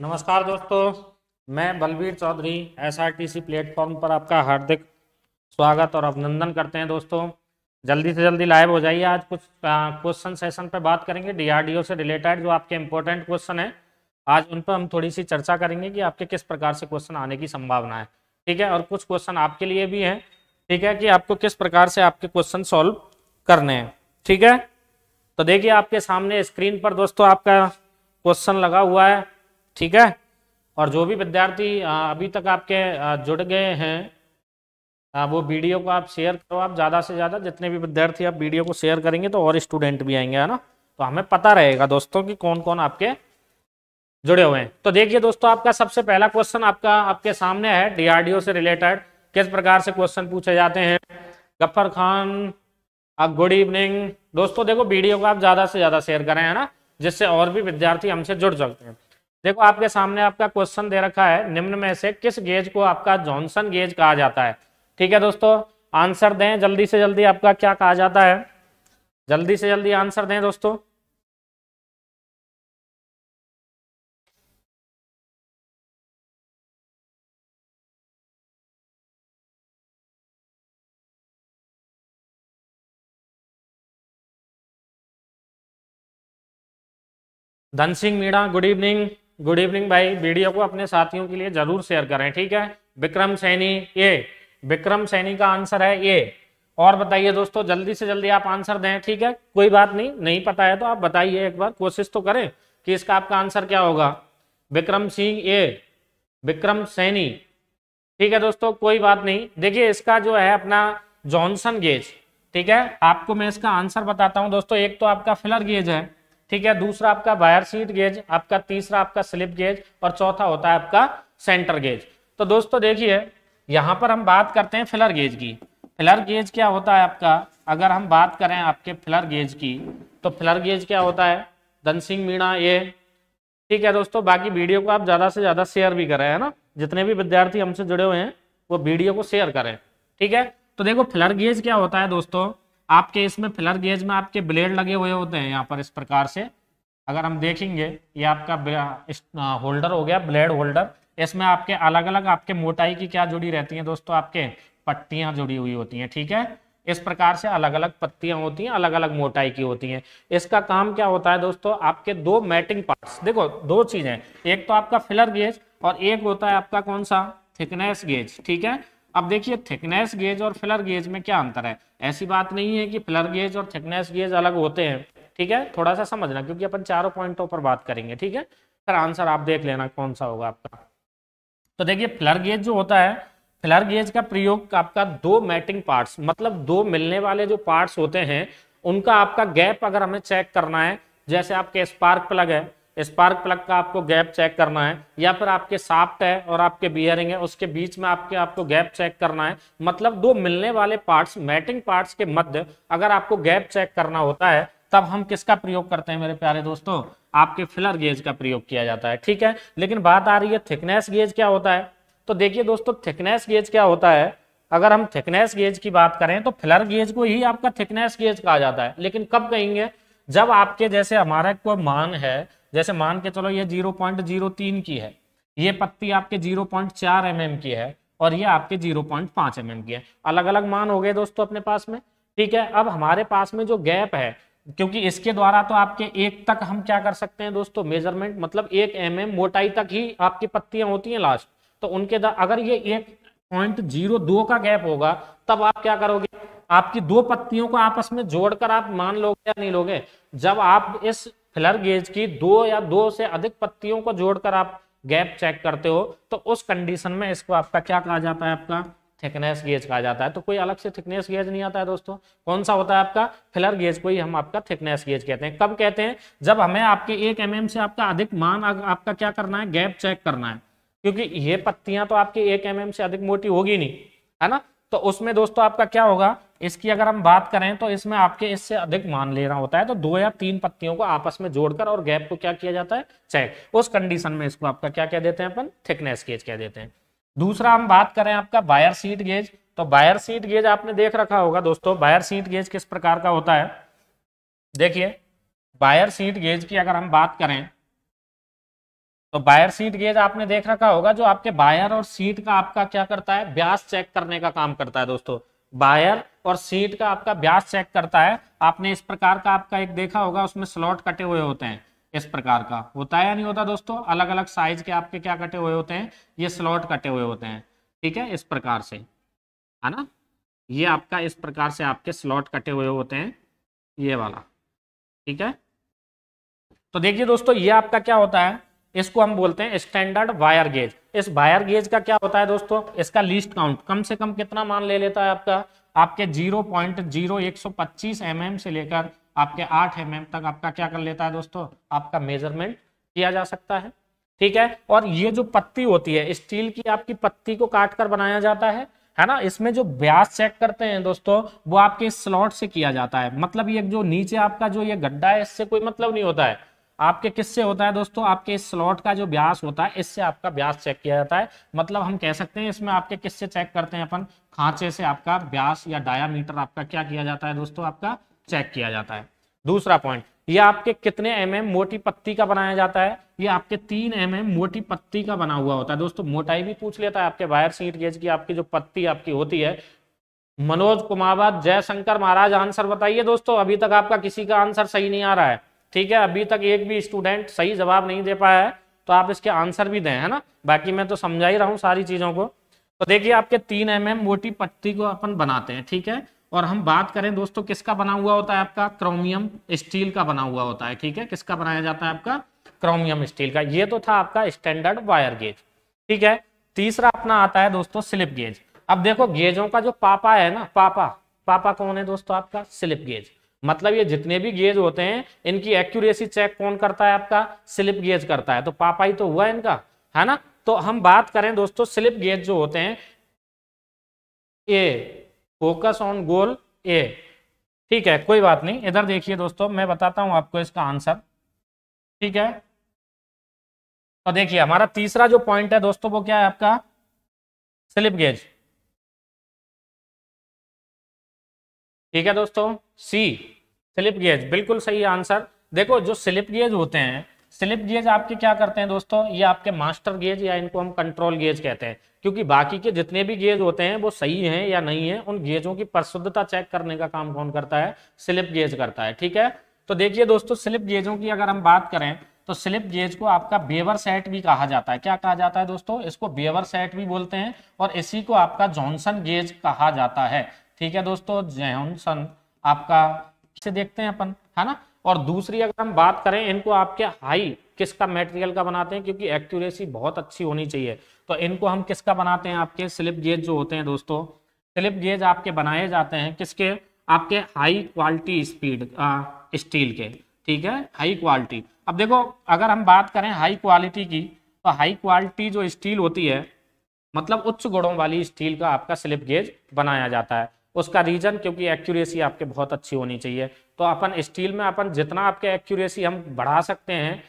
नमस्कार दोस्तों मैं बलबीर चौधरी एसआरटीसी प्लेटफॉर्म पर आपका हार्दिक स्वागत और अभिनंदन करते हैं दोस्तों जल्दी से जल्दी लाइव हो जाइए आज कुछ क्वेश्चन सेशन पर बात करेंगे डीआरडीओ से रिलेटेड जो आपके इंपॉर्टेंट क्वेश्चन हैं आज उन पर हम थोड़ी सी चर्चा करेंगे कि आपके किस प्रकार से क्वेश्चन आने की संभावना है ठीक है और कुछ क्वेश्चन आपके लिए भी हैं ठीक है कि आपको किस प्रकार से आपके क्वेश्चन सॉल्व करने हैं ठीक है तो देखिए आपके सामने स्क्रीन पर दोस्तों आपका क्वेश्चन लगा हुआ है ठीक है और जो भी विद्यार्थी अभी तक आपके जुड़ गए हैं वो वीडियो को आप शेयर करो आप ज़्यादा से ज़्यादा जितने भी विद्यार्थी आप वीडियो को शेयर करेंगे तो और स्टूडेंट भी आएंगे है ना तो हमें पता रहेगा दोस्तों कि कौन कौन आपके जुड़े हुए हैं तो देखिए दोस्तों आपका सबसे पहला क्वेश्चन आपका आपके सामने है डी से रिलेटेड किस प्रकार से क्वेश्चन पूछे जाते हैं गफ्फर खान आप गुड इवनिंग दोस्तों देखो वीडियो को आप ज़्यादा से ज़्यादा शेयर करें है ना जिससे और भी विद्यार्थी हमसे जुड़ सकते हैं देखो आपके सामने आपका क्वेश्चन दे रखा है निम्न में से किस गेज को आपका जॉनसन गेज कहा जाता है ठीक है दोस्तों आंसर दें जल्दी से जल्दी आपका क्या कहा जाता है जल्दी से जल्दी आंसर दें दोस्तों Dhan Singh Meena good evening good evening भाई वीडियो को अपने साथियों के लिए जरूर शेयर करें ठीक है विक्रम सैनी ए विक्रम सैनी का आंसर है ए और बताइए दोस्तों जल्दी से जल्दी आप आंसर दें ठीक है कोई बात नहीं नहीं पता है तो आप बताइए एक बार कोशिश तो करें कि इसका आपका आंसर क्या होगा विक्रम सिंह ए विक्रम सैनी ठीक है दोस्तों कोई बात नहीं देखिए इसका जो है अपना जॉनसन गेज ठीक है आपको मैं इसका आंसर बताता हूं दोस्तों एक तो आपका फिलर गेज है ठीक है दूसरा आपका वायर सीट गेज आपका तीसरा आपका स्लिप गेज और चौथा होता है आपका सेंटर गेज तो दोस्तों देखिए यहां पर हम बात करते हैं फिलर गेज की फिलर गेज क्या होता है आपका अगर हम बात करें आपके फिलर गेज की तो फिलर गेज क्या होता है धन सिंह मीणा ये ठीक है दोस्तों बाकी वीडियो को आप ज्यादा से ज्यादा शेयर भी करें है ना जितने भी विद्यार्थी हमसे जुड़े हुए हैं वो वीडियो को शेयर करें ठीक है तो देखो फिलर गेज क्या होता है दोस्तों आपके इसमें फिलर गेज में आपके ब्लेड लगे हुए होते हैं यहाँ पर इस प्रकार से अगर हम देखेंगे ये आपका होल्डर हो गया ब्लेड होल्डर इसमें आपके अलग अलग आपके मोटाई की क्या जुड़ी रहती है दोस्तों आपके पट्टियां जुड़ी हुई होती हैं ठीक है इस प्रकार से अलग अलग पत्तियां होती हैं अलग अलग मोटाई की होती हैं इसका काम क्या होता है दोस्तों आपके दो मैटिंग पार्ट्स देखो दो चीजें एक तो आपका फिलर गेज और एक होता है आपका कौन सा थिकनेस गेज ठीक है अब देखिए थिकनेस गेज और फिलर गेज में क्या अंतर है ऐसी बात नहीं है कि फिलर गेज और थिकनेस गेज अलग होते हैं ठीक है थोड़ा सा समझना क्योंकि अपन चारों पॉइंटों पर बात करेंगे ठीक है सर आंसर आप देख लेना कौन सा होगा आपका तो देखिए फिलर गेज जो होता है फिलर गेज का प्रयोग आपका दो मैटिंग पार्ट्स मतलब दो मिलने वाले जो पार्ट्स होते हैं उनका आपका गैप अगर हमें चेक करना है जैसे आपके स्पार्क प्लग है स्पार्क प्लग का आपको गैप चेक करना है या फिर आपके साफ्ट है और आपके बियरिंग है उसके बीच में आपके आपको गैप चेक करना है मतलब दो मिलने वाले पार्ट्स मैटिंग पार्ट्स के मध्य अगर आपको गैप चेक करना होता है तब हम किसका प्रयोग करते हैं मेरे प्यारे दोस्तों आपके फिलर गेज का प्रयोग किया जाता है ठीक है लेकिन बात आ रही है थिकनेस गेज क्या होता है तो देखिए दोस्तों थिकनेस गेज क्या होता है अगर हम थिकनेस गेज की बात करें तो फिलर गेज को ही आपका थिकनेस गेज कहा जाता है लेकिन कब कहेंगे जब आपके जैसे हमारा कोई मान है जैसे मान के चलो ये जीरो पॉइंट जीरो तीन की है ये पत्ती आपके जीरो पॉइंट चार एम की है और ये आपके जीरो पॉइंट पांच एम की है अलग अलग मान हो गए दोस्तों अपने पास में ठीक है अब हमारे पास में जो गैप है क्योंकि इसके द्वारा तो आपके एक तक हम क्या कर सकते हैं दोस्तों मेजरमेंट मतलब एक एम mm मोटाई तक ही आपकी पत्तियां होती हैं लास्ट तो उनके अगर ये एक पॉइंट जीरो दो का गैप होगा तब आप क्या करोगे आपकी दो पत्तियों को आपस में जोड़कर आप मान लोगे या नहीं लोगे जब आप इस फिलर गेज की दो या दो से अधिक पत्तियों को जोड़कर आप गैप चेक करते हो तो उस कंडीशन में इसको आपका क्या कहा जाता है आपका थिकनेस गेज कहा जाता है तो कोई अलग से थिकनेस गेज नहीं आता है दोस्तों कौन सा होता है आपका फिलर गेज को ही हम आपका थिकनेस गेज कहते हैं कब कहते हैं जब हमें आपके एक एम mm से आपका अधिक मान आपका क्या करना है गैप चेक करना है क्योंकि ये पत्तियां तो आपकी एक एम mm से अधिक मोटी होगी नहीं है ना तो उसमें दोस्तों आपका क्या होगा इसकी अगर हम बात करें तो इसमें आपके इससे अधिक मान लेना होता है तो दो या तीन पत्तियों को आपस में जोड़कर और गैप को क्या किया जाता है चेक उस कंडीशन में इसको आपका क्या कह देते हैं अपन थिकनेस गेज कह देते हैं दूसरा हम बात करें आपका बायर सीट गेज तो बायर सीट गेज आपने देख रखा होगा दोस्तों बायर सीट गेज किस प्रकार का होता है देखिए बायर सीट गेज की अगर हम बात करें तो बायर सीट गेज आपने देख रखा होगा जो आपके बायर और सीट का आपका क्या करता है ब्यास चेक करने का काम करता है दोस्तों बायर और सीट का आपका ब्यास चेक करता है आपने इस प्रकार का आपका एक देखा होगा उसमें स्लॉट कटे हुए होते हैं इस प्रकार का होता है या नहीं होता दोस्तों अलग अलग साइज के आपके क्या कटे हुए होते हैं ये स्लॉट कटे हुए होते हैं ठीक है इस प्रकार से है ना ये आपका इस प्रकार से आपके स्लॉट कटे हुए होते हैं ये वाला ठीक है तो देखिए दोस्तों ये आपका क्या होता है इसको हम बोलते हैं स्टैंडर्ड वायर गेज इस वायर गेज का क्या होता है दोस्तों इसका लिस्ट काउंट कम से कम कितना मान ले लेता है आपका आपके जीरो पॉइंट जीरो एक सौ पच्चीस एम mm एम से लेकर आपके आठ एम mm एम तक आपका क्या कर लेता है दोस्तों आपका मेजरमेंट किया जा सकता है ठीक है और ये जो पत्ती होती है स्टील की आपकी पत्ती को काट कर बनाया जाता है है ना इसमें जो ब्यास चेक करते हैं दोस्तों वो आपके स्लॉट से किया जाता है मतलब ये जो नीचे आपका जो ये गड्ढा है इससे कोई मतलब नहीं होता है आपके किससे होता है दोस्तों आपके इस स्लॉट का जो व्यास होता है इससे आपका व्यास चेक किया जाता है मतलब हम कह सकते हैं इसमें आपके किससे चेक करते हैं अपन खांचे से आपका व्यास या डायामीटर आपका क्या किया जाता है दोस्तों आपका चेक किया जाता है दूसरा पॉइंट ये आपके कितने एम mm मोटी पत्ती का बनाया जाता है ये आपके तीन एम mm मोटी पत्ती का बना हुआ होता है दोस्तों मोटाई भी पूछ लेता है आपके वायर सीट गेज की आपकी जो पत्ती आपकी होती है मनोज कुमावत जयशंकर महाराज आंसर बताइए दोस्तों अभी तक आपका किसी का आंसर सही नहीं आ रहा है ठीक है अभी तक एक भी स्टूडेंट सही जवाब नहीं दे पाया है तो आप इसके आंसर भी दें है ना बाकी मैं तो समझा ही रहा हूँ सारी चीज़ों को तो देखिए आपके तीन एम mm एम मोटी पट्टी को अपन बनाते हैं ठीक है और हम बात करें दोस्तों किसका बना हुआ होता है आपका क्रोमियम स्टील का बना हुआ होता है ठीक है किसका बनाया जाता है आपका क्रोमियम स्टील का ये तो था आपका स्टैंडर्ड वायर गेज ठीक है तीसरा अपना आता है दोस्तों स्लिप गेज अब देखो गेजों का जो पापा है ना पापा पापा कौन है दोस्तों आपका स्लिप गेज मतलब ये जितने भी गेज होते हैं इनकी एक्यूरेसी चेक कौन करता है आपका स्लिप गेज करता है तो पापाई तो हुआ इनका है ना तो हम बात करें दोस्तों स्लिप गेज जो होते हैं ए फोकस ऑन गोल ए ठीक है कोई बात नहीं इधर देखिए दोस्तों मैं बताता हूं आपको इसका आंसर ठीक है तो देखिए हमारा तीसरा जो पॉइंट है दोस्तों वो क्या है आपका स्लिप गेज ठीक है दोस्तों सी स्लिप गेज बिल्कुल सही आंसर देखो जो स्लिप गेज होते हैं स्लिप गेज आपके क्या करते हैं दोस्तों ये आपके मास्टर गेज या इनको हम कंट्रोल गेज कहते हैं क्योंकि बाकी के जितने भी गेज होते हैं वो सही हैं या नहीं है उन गेजों की प्रशुद्धता चेक करने का काम कौन करता है स्लिप गेज करता है ठीक है तो देखिए दोस्तों स्लिप गेजों की अगर हम बात करें तो स्लिप गेज को आपका बेवर सेट भी कहा जाता है क्या कहा जाता है दोस्तों इसको बेवर सेट भी बोलते हैं और इसी को आपका जॉनसन गेज कहा जाता है ठीक है दोस्तों जॉनसन आपका से देखते हैं अपन है ना और दूसरी अगर हम बात करें इनको आपके हाई किसका मेटेरियल का बनाते हैं क्योंकि एक्यूरेसी बहुत अच्छी होनी चाहिए तो इनको हम किसका बनाते हैं आपके स्लिप गेज जो होते हैं दोस्तों स्लिप गेज आपके बनाए जाते हैं किसके आपके हाई क्वालिटी स्पीड स्टील के ठीक है हाई क्वालिटी अब देखो अगर हम बात करें हाई क्वालिटी की तो हाई क्वालिटी जो स्टील होती है मतलब उच्च गुणों वाली स्टील का आपका स्लिप गेज बनाया जाता है उसका रीजन क्योंकि एक्यूरेसी आपके बहुत अच्छी होनी चाहिए तो अपन स्टील में अपन जितना आपके एक्यूरेसी हम बढ़ा सकते हैं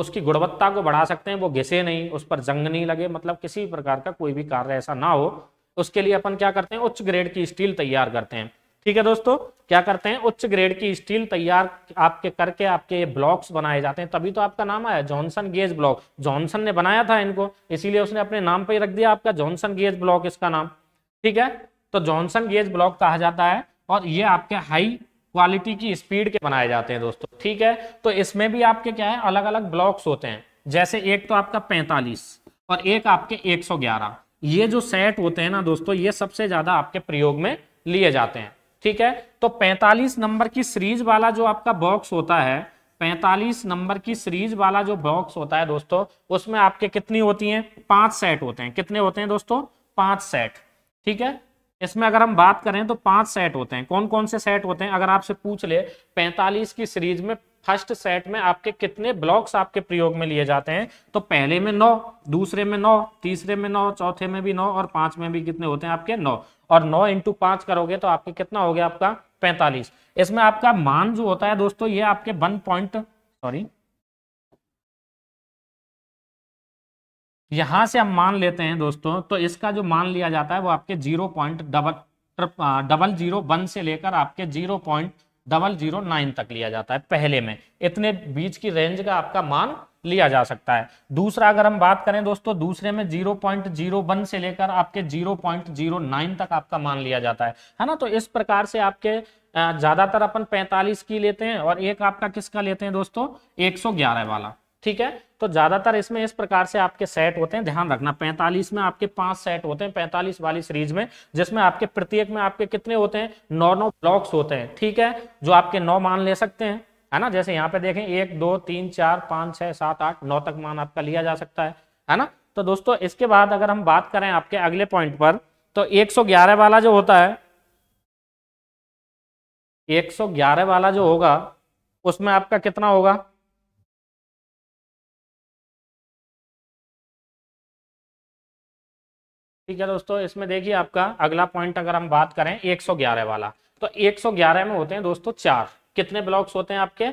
उसकी गुणवत्ता को बढ़ा सकते हैं वो घिसे नहीं उस पर जंग नहीं लगे मतलब किसी प्रकार का कोई भी कार्य ऐसा ना हो उसके लिए अपन क्या करते हैं उच्च ग्रेड की स्टील तैयार करते हैं ठीक है दोस्तों क्या करते हैं उच्च ग्रेड की स्टील तैयार आपके करके आपके ब्लॉक्स बनाए जाते हैं तभी तो आपका नाम आया जॉनसन गेज ब्लॉक जॉनसन ने बनाया था इनको इसीलिए उसने अपने नाम पर ही रख दिया आपका जॉनसन गेज ब्लॉक इसका नाम ठीक है तो जॉनसन गेज ब्लॉक कहा जाता है और ये आपके हाई क्वालिटी की स्पीड के बनाए जाते हैं दोस्तों ठीक है तो इसमें भी आपके क्या है अलग अलग ब्लॉक्स होते हैं जैसे एक तो आपका 45 और एक आपके 111 ये जो सेट होते हैं ना दोस्तों ये सबसे ज्यादा आपके प्रयोग में लिए जाते हैं ठीक है तो 45 नंबर की सीरीज वाला जो आपका बॉक्स होता है 45 नंबर की सीरीज वाला जो बॉक्स होता है दोस्तों उसमें आपके कितनी होती है पांच सेट होते हैं कितने होते हैं दोस्तों पांच सेट ठीक है इसमें अगर हम बात करें तो पांच सेट होते हैं कौन कौन से सेट होते हैं अगर आपसे पूछ ले 45 की सीरीज में फर्स्ट सेट में आपके कितने ब्लॉक्स आपके प्रयोग में लिए जाते हैं तो पहले में नौ दूसरे में नौ तीसरे में नौ चौथे में भी नौ और पांच में भी कितने होते हैं आपके नौ और नौ इंटू पांच करोगे तो आपके कितना हो गया आपका पैंतालीस इसमें आपका मान जो होता है दोस्तों ये आपके वन पॉइंट सॉरी यहां से हम मान लेते हैं दोस्तों तो इसका जो मान लिया जाता है वो आपके zero point double double zero one से लेकर आपके zero point double zero nine तक लिया जाता है पहले में इतने बीच की रेंज का आपका मान लिया जा सकता है दूसरा अगर हम बात करें दोस्तों दूसरे में जीरो जीरो पॉइंट वन से लेकर आपके जीरो जीरो पॉइंट नाइन तक आपका मान लिया जाता है है ना तो इस प्रकार से आपके ज्यादातर अपन पैंतालीस की लेते हैं और एक आपका किसका लेते हैं दोस्तों एक सौ ग्यारह वाला ठीक है तो ज्यादातर इसमें इस प्रकार से आपके सेट होते हैं ध्यान रखना 45 में आपके पांच सेट होते हैं 45 वाली सीरीज में जिसमें आपके प्रत्येक में आपके कितने होते हैं नौ नौ ब्लॉक्स होते हैं ठीक है जो आपके नौ मान ले सकते हैं है ना जैसे यहाँ पे देखें एक दो तीन चार पांच छह सात आठ नौ तक मान आपका लिया जा सकता है है ना तो दोस्तों इसके बाद अगर हम बात करें आपके अगले पॉइंट पर तो एक वाला जो होता है एक वाला जो होगा उसमें आपका कितना होगा ठीक है दोस्तों इसमें देखिए आपका अगला पॉइंट अगर हम बात करें 111 वाला तो 111 में होते हैं दोस्तों चार कितने ब्लॉक्स होते हैं आपके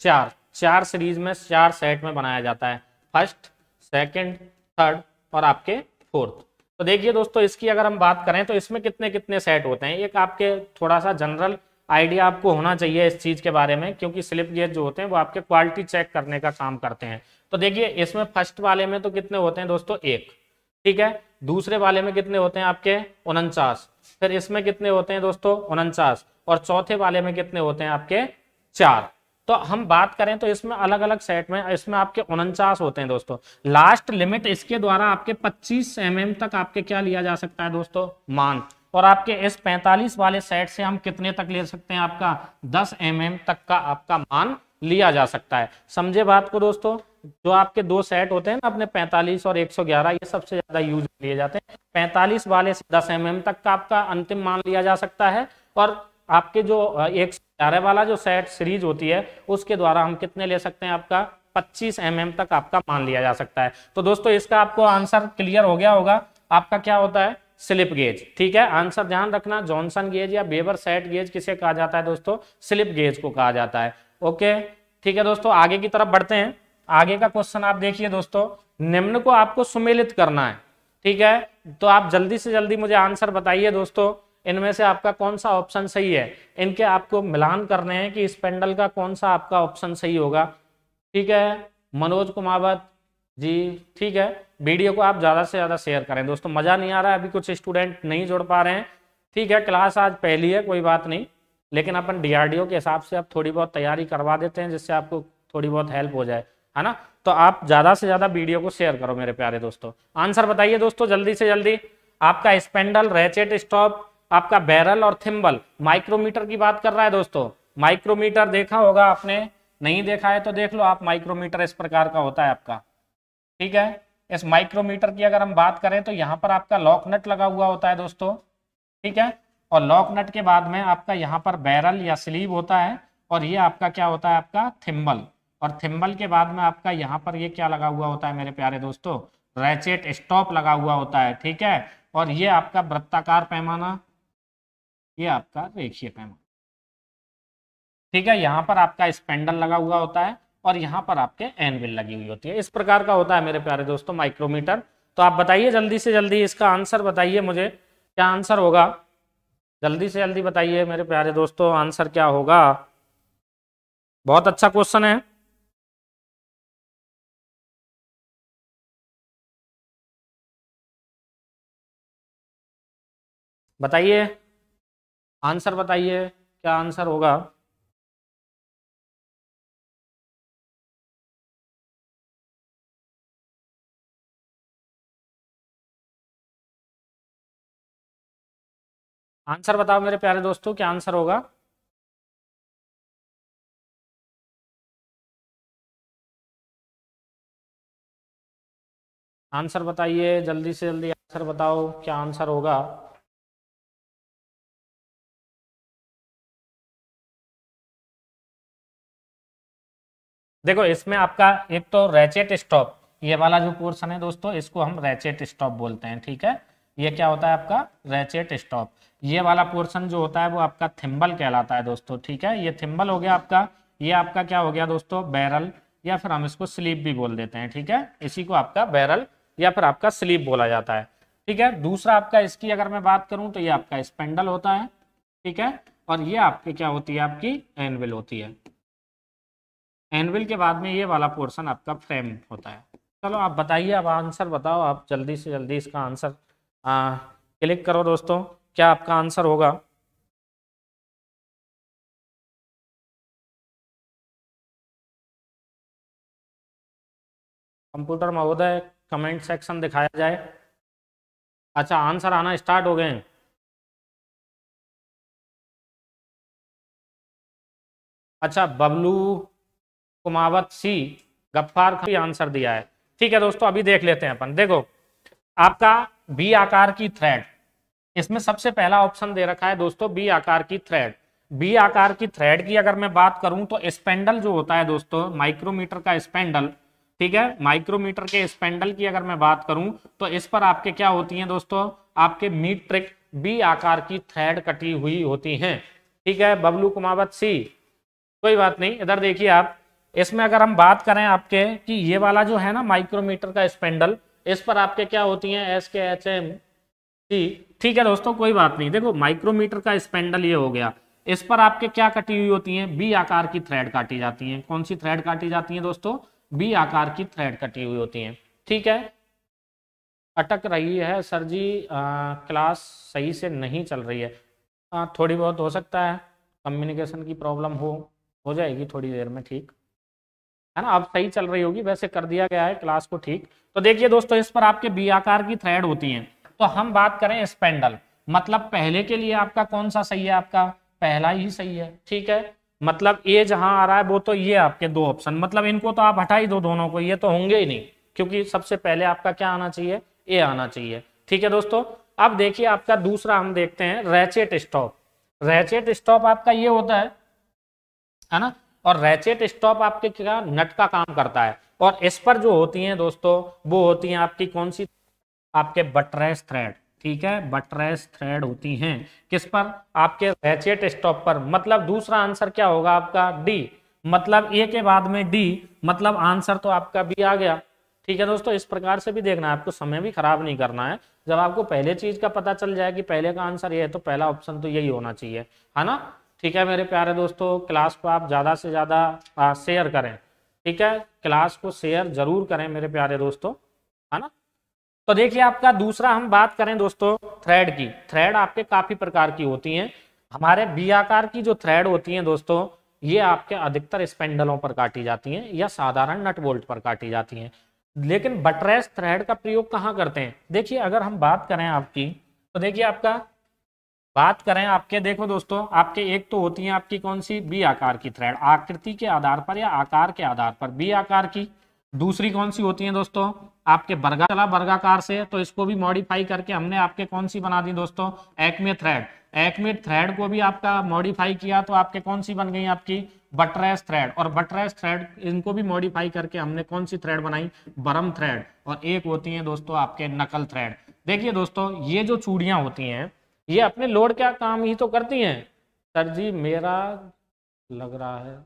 चार चार सीरीज में चार सेट में बनाया जाता है फर्स्ट सेकंड थर्ड और आपके फोर्थ तो देखिए दोस्तों इसकी अगर हम बात करें तो इसमें कितने कितने सेट होते हैं एक आपके थोड़ा सा जनरल आइडिया आपको होना चाहिए इस चीज के बारे में क्योंकि स्लिप गेज जो होते हैं वो आपके क्वालिटी चेक करने का काम करते हैं तो देखिए इसमें फर्स्ट वाले में तो कितने होते हैं दोस्तों एक ठीक है दूसरे वाले में कितने होते हैं आपके उनचास फिर इसमें कितने होते हैं दोस्तों उनचास और चौथे वाले में कितने होते हैं आपके चार तो हम बात करें तो इसमें अलग अलग सेट में इसमें आपके उनचास होते हैं दोस्तों लास्ट लिमिट इसके द्वारा आपके 25 एम mm तक आपके क्या लिया जा सकता है दोस्तों मान और आपके इस 45 वाले सेट से हम कितने तक ले सकते हैं आपका 10 एम mm तक का आपका मान लिया जा सकता है समझे बात को दोस्तों जो आपके दो सेट होते हैं ना अपने 45 और 111 ये सबसे ज्यादा यूज लिए जाते हैं 45 वाले से 10 एम mm तक का आपका अंतिम मान लिया जा सकता है और आपके जो एक ग्यारह वाला जो सेट सीरीज होती है उसके द्वारा हम कितने ले सकते हैं आपका 25 एम mm तक आपका मान लिया जा सकता है तो दोस्तों इसका आपको आंसर क्लियर हो गया होगा आपका क्या होता है स्लिप गेज ठीक है आंसर ध्यान रखना जॉनसन गेज या बेबर सेट गेज किसे कहा जाता है दोस्तों स्लिप गेज को कहा जाता है ओके ठीक है दोस्तों आगे की तरफ बढ़ते हैं आगे का क्वेश्चन आप देखिए दोस्तों निम्न को आपको सुमेलित करना है ठीक है तो आप जल्दी से जल्दी मुझे आंसर बताइए दोस्तों इनमें से आपका कौन सा ऑप्शन सही है इनके आपको मिलान करने हैं कि स्पेंडल का कौन सा आपका ऑप्शन सही होगा ठीक है मनोज कुमावत जी ठीक है वीडियो को आप ज़्यादा से ज़्यादा शेयर करें दोस्तों मज़ा नहीं आ रहा है अभी कुछ स्टूडेंट नहीं जुड़ पा रहे हैं ठीक है क्लास आज पहली है कोई बात नहीं लेकिन अपन डीआरडीओ के हिसाब से आप थोड़ी बहुत तैयारी करवा देते हैं जिससे आपको थोड़ी बहुत हेल्प हो जाए है ना तो आप ज़्यादा से ज़्यादा वीडियो को शेयर करो मेरे प्यारे दोस्तों आंसर बताइए दोस्तों जल्दी से जल्दी आपका स्पेंडल रेचेट स्टॉप आपका बैरल और थिम्बल माइक्रोमीटर की बात कर रहा है दोस्तों माइक्रोमीटर देखा होगा आपने नहीं देखा है तो देख लो आप माइक्रोमीटर इस प्रकार का होता है आपका ठीक है इस माइक्रोमीटर की अगर हम बात करें तो यहाँ पर आपका लॉक नट लगा हुआ होता है दोस्तों ठीक है और लॉक नट के बाद में आपका यहाँ पर बैरल या स्लीव होता है और ये आपका क्या होता है आपका थिम्बल और थिम्बल के बाद में आपका यहाँ पर ये क्या लगा हुआ होता है मेरे प्यारे दोस्तों रैचेट स्टॉप लगा हुआ होता है ठीक है और ये आपका वृत्ताकार पैमाना ये आपका रेखीय पैमाना ठीक है यहाँ पर आपका स्पेंडल लगा हुआ होता है और यहाँ पर आपके एनविल लगी हुई होती है इस प्रकार का होता है मेरे प्यारे दोस्तों माइक्रोमीटर तो आप बताइए जल्दी से जल्दी इसका आंसर बताइए मुझे क्या आंसर होगा जल्दी से जल्दी बताइए मेरे प्यारे दोस्तों आंसर क्या होगा बहुत अच्छा क्वेश्चन है बताइए आंसर बताइए क्या आंसर होगा आंसर बताओ मेरे प्यारे दोस्तों क्या आंसर होगा आंसर बताइए जल्दी से जल्दी आंसर बताओ क्या आंसर होगा देखो इसमें आपका एक तो रैचेट स्टॉप ये वाला जो पोर्शन है दोस्तों इसको हम रैचेट स्टॉप बोलते हैं ठीक है ये क्या होता है आपका रैचेट स्टॉप ये वाला पोर्शन जो होता है वो आपका थिम्बल कहलाता है दोस्तों ठीक है ये थिम्बल हो गया आपका ये आपका क्या हो गया दोस्तों बैरल या फिर हम इसको स्लीप भी बोल देते हैं ठीक है इसी को आपका बैरल या फिर आपका स्लीप बोला जाता है ठीक है दूसरा आपका इसकी अगर मैं बात करूं तो ये आपका स्पेंडल होता है ठीक है और ये आपकी क्या होती है आपकी एनविल होती है एनविल के बाद में ये वाला पोर्शन आपका फ्रेम होता है चलो आप बताइए अब आंसर बताओ आप जल्दी से जल्दी इसका आंसर क्लिक करो दोस्तों क्या आपका आंसर होगा कंप्यूटर महोदय कमेंट सेक्शन दिखाया जाए अच्छा आंसर आना स्टार्ट हो गए हैं अच्छा बबलू कुमावत सी गफ्फार का भी आंसर दिया है ठीक है दोस्तों अभी देख लेते हैं अपन देखो आपका बी आकार की थ्रेड इसमें सबसे पहला ऑप्शन दे रखा है दोस्तों बी आकार की थ्रेड बी आकार की थ्रेड की अगर मैं बात करूं तो स्पेंडल जो होता है दोस्तों माइक्रोमीटर का स्पेंडल ठीक है माइक्रोमीटर के स्पेंडल की अगर मैं बात करूं तो इस पर आपके क्या होती है दोस्तों आपके मीट्रिक बी आकार की थ्रेड कटी हुई होती है ठीक है बबलू कुमावत सी कोई बात नहीं इधर देखिए आप इसमें अगर हम बात करें आपके कि ये वाला जो है ना माइक्रोमीटर का स्पेंडल इस पर आपके क्या होती है S K H M G ठीक है दोस्तों कोई बात नहीं देखो माइक्रोमीटर का स्पेंडल ये हो गया इस पर आपके क्या कटी हुई होती हैं बी आकार की थ्रेड काटी जाती हैं कौन सी थ्रेड काटी जाती है दोस्तों बी आकार की थ्रेड कटी हुई होती हैं ठीक है अटक रही है सर जी आ, क्लास सही से नहीं चल रही है आ, थोड़ी बहुत हो सकता है कम्युनिकेशन की प्रॉब्लम हो हो जाएगी थोड़ी देर में ठीक है ना अब सही चल रही होगी वैसे कर दिया गया है क्लास को ठीक तो देखिए दोस्तों इस पर आपके बी आकार की थ्रेड होती हैं तो हम बात करें स्पेंडल मतलब पहले के लिए आपका कौन सा सही है आपका पहला ही सही है ठीक है मतलब ए जहां आ रहा है वो तो ये आपके दो ऑप्शन मतलब इनको तो आप हटा ही दो दोनों को ये तो होंगे ही नहीं क्योंकि सबसे पहले आपका क्या आना चाहिए ए आना चाहिए ठीक है दोस्तों अब देखिए आपका दूसरा हम देखते हैं रैचेट स्टॉप रैचेट स्टॉप आपका ये होता है है ना और रैचेट स्टॉप आपके क्या नट का काम करता है और इस पर जो होती है दोस्तों वो होती है आपकी कौन सी आपके बटरेस थ्रेड ठीक है बटरेस थ्रेड होती हैं किस पर आपके रेचेट स्टॉप पर मतलब दूसरा आंसर क्या होगा आपका डी मतलब ए के बाद में डी मतलब आंसर तो आपका बी आ गया ठीक है दोस्तों इस प्रकार से भी देखना है आपको समय भी खराब नहीं करना है जब आपको पहले चीज का पता चल जाए कि पहले का आंसर ये है तो पहला ऑप्शन तो यही होना चाहिए है ना ठीक है मेरे प्यारे दोस्तों क्लास को आप ज्यादा से ज्यादा शेयर करें ठीक है क्लास को शेयर जरूर करें मेरे प्यारे दोस्तों है ना तो देखिए आपका दूसरा हम बात करें दोस्तों थ्रेड की थ्रेड आपके काफी प्रकार की होती हैं हमारे बी आकार की जो थ्रेड होती हैं दोस्तों ये आपके अधिकतर स्पेंडलों पर काटी जाती हैं या साधारण नट बोल्ट पर काटी जाती हैं लेकिन बटरेस थ्रेड का प्रयोग कहाँ करते हैं देखिए अगर हम बात करें आपकी तो देखिए आपका बात करें आपके देखो दोस्तों आपके एक तो होती है आपकी कौन सी बी आकार की थ्रेड आकृति के आधार पर या आकार के आधार पर बी आकार की दूसरी कौन सी होती है दोस्तों आपके बर्गा चला वर्गाकार से तो इसको भी मॉडिफाई करके हमने आपके कौन सी बना दी दोस्तों एक्मे थ्रेड एक्मे थ्रेड को भी आपका मॉडिफाई किया तो आपके कौन सी बन गई आपकी बटरेस थ्रेड और बटरेस थ्रेड इनको भी मॉडिफाई करके हमने कौन सी थ्रेड बनाई बरम थ्रेड और एक होती है दोस्तों आपके नकल थ्रेड देखिए दोस्तों ये जो चूड़ियां होती हैं ये अपने लोड क्या काम ही तो करती हैं सर जी मेरा लग रहा है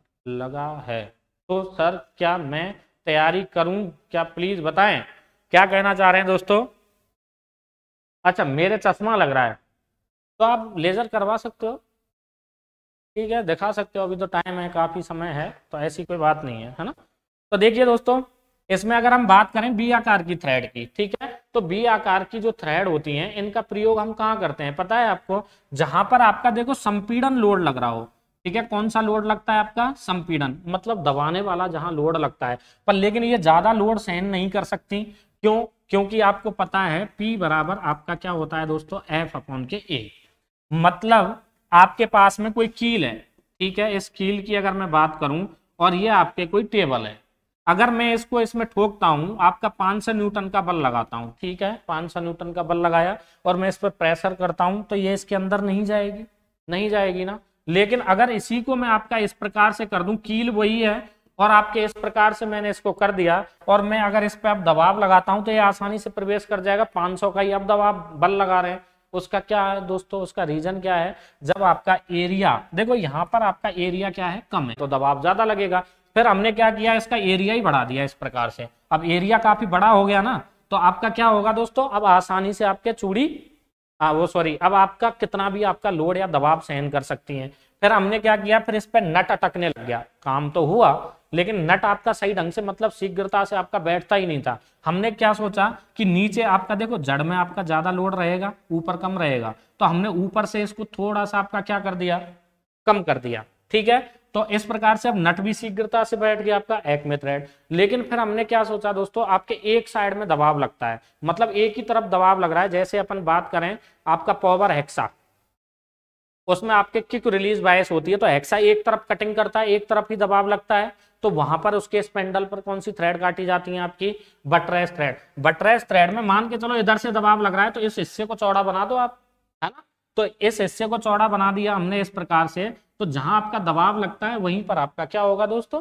लगा है तो सर क्या मैं तैयारी करूं क्या प्लीज बताएं क्या कहना चाह रहे हैं दोस्तों अच्छा मेरे चश्मा लग रहा है तो आप लेज़र करवा सकते हो ठीक है दिखा सकते हो अभी तो टाइम है काफ़ी समय है तो ऐसी कोई बात नहीं है है ना तो देखिए दोस्तों इसमें अगर हम बात करें बी आकार की थ्रेड की ठीक है तो बी आकार की जो थ्रेड होती है इनका प्रयोग हम कहाँ करते हैं पता है आपको जहां पर आपका देखो संपीड़न लोड लग रहा हो ठीक है कौन सा लोड लगता है आपका संपीड़न मतलब दबाने वाला जहां लोड लगता है पर लेकिन ये ज्यादा लोड सहन नहीं कर सकती क्यों क्योंकि आपको पता है P बराबर आपका क्या होता है दोस्तों F अपॉन के A मतलब आपके पास में कोई कील है ठीक है इस कील की अगर मैं बात करूं और ये आपके कोई टेबल है अगर मैं इसको इसमें ठोकता हूं आपका 500 न्यूटन का बल लगाता हूं ठीक है 500 न्यूटन का बल लगाया और मैं इस पर प्रेशर करता हूं तो ये इसके अंदर नहीं जाएगी नहीं जाएगी ना लेकिन अगर इसी को मैं आपका इस प्रकार से कर दूं कील वही है और आपके इस प्रकार से मैंने इसको कर दिया और मैं अगर इस पर आप दबाव लगाता हूं तो ये आसानी से प्रवेश कर जाएगा 500 का ही आप दबाव बल लगा रहे हैं उसका क्या है दोस्तों उसका रीजन क्या है जब आपका एरिया देखो यहाँ पर आपका एरिया क्या है कम है तो दबाव ज्यादा लगेगा फिर हमने क्या किया इसका एरिया ही बढ़ा दिया इस प्रकार से अब एरिया काफी बड़ा हो गया ना तो आपका क्या होगा दोस्तों अब आसानी से आपके चूड़ी हाँ वो सॉरी अब आपका कितना भी आपका लोड या दबाव सहन कर सकती हैं फिर हमने क्या किया फिर इस पर नट अटकने लग गया काम तो हुआ लेकिन नट आपका सही ढंग से मतलब शीघ्रता से आपका बैठता ही नहीं था हमने क्या सोचा कि नीचे आपका देखो जड़ में आपका ज्यादा लोड रहेगा ऊपर कम रहेगा तो हमने ऊपर से इसको थोड़ा सा आपका क्या कर दिया कम कर दिया ठीक है तो इस प्रकार से अब नट भी शीघ्रता से बैठ गया आपका एक में थ्रेड लेकिन फिर हमने क्या सोचा दोस्तों आपके एक साइड में दबाव लगता है मतलब एक ही तरफ दबाव लग रहा है जैसे अपन बात करें आपका पॉवर हेक्सा उसमें आपके किक रिलीज बायस होती है तो हेक्सा एक तरफ कटिंग करता है एक तरफ ही दबाव लगता है तो वहां पर उसके स्पेंडल पर कौन सी थ्रेड काटी जाती है आपकी बटरेस थ्रेड बटरेस थ्रेड में मान के चलो इधर से दबाव लग रहा है तो इस हिस्से को चौड़ा बना दो आप है ना तो इस हिस्से को चौड़ा बना दिया हमने इस प्रकार से तो जहां आपका दबाव लगता है वहीं पर आपका क्या होगा दोस्तों